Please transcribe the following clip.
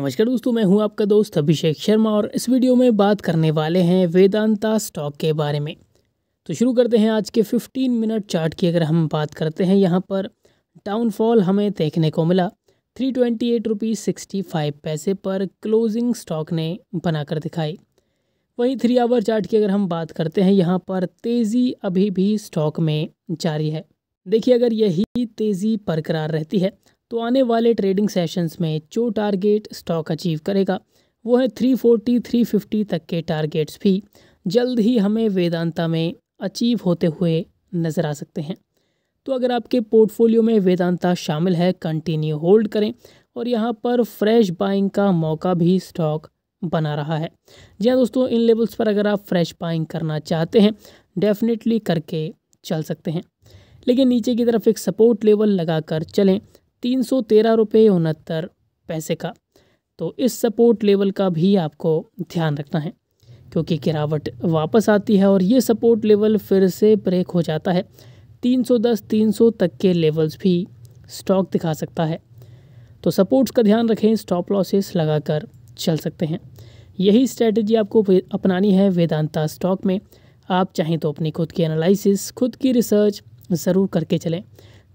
नमस्कार दोस्तों मैं हूं आपका दोस्त अभिषेक शर्मा और इस वीडियो में बात करने वाले हैं वेदांता स्टॉक के बारे में तो शुरू करते हैं आज के 15 मिनट चार्ट की अगर हम बात करते हैं यहाँ पर डाउनफॉल हमें देखने को मिला three twenty eight rupees sixty five पैसे पर क्लोजिंग स्टॉक ने बनाकर दिखाई वहीं थ्री आवर चार्ट की अगर हम बात करते हैं यहाँ पर तेज़ी अभी भी स्टॉक में जारी है देखिए अगर यही तेज़ी बरकरार रहती है तो आने वाले ट्रेडिंग सेशंस में जो टारगेट स्टॉक अचीव करेगा वो है 340 350 तक के टारगेट्स भी जल्द ही हमें वेदांता में अचीव होते हुए नज़र आ सकते हैं तो अगर आपके पोर्टफोलियो में वेदांता शामिल है कंटिन्यू होल्ड करें और यहाँ पर फ्रेश बाइंग का मौका भी स्टॉक बना रहा है जी हाँ दोस्तों इन लेवल्स पर अगर आप फ्रेश बाइंग करना चाहते हैं डेफिनेटली करके चल सकते हैं लेकिन नीचे की तरफ एक सपोर्ट लेवल लगाकर चलें तीन सौ तेरह रुपये उनहत्तर पैसे का तो इस सपोर्ट लेवल का भी आपको ध्यान रखना है क्योंकि गिरावट वापस आती है और ये सपोर्ट लेवल फिर से ब्रेक हो जाता है 310 300 तक के लेवल्स भी स्टॉक दिखा सकता है तो सपोर्ट्स का ध्यान रखें स्टॉप लॉसेस लगाकर चल सकते हैं यही स्ट्रेटजी आपको अपनानी है वेदांता स्टॉक में आप चाहें तो अपनी खुद की एनालिसिस खुद की रिसर्च ज़रूर करके चलें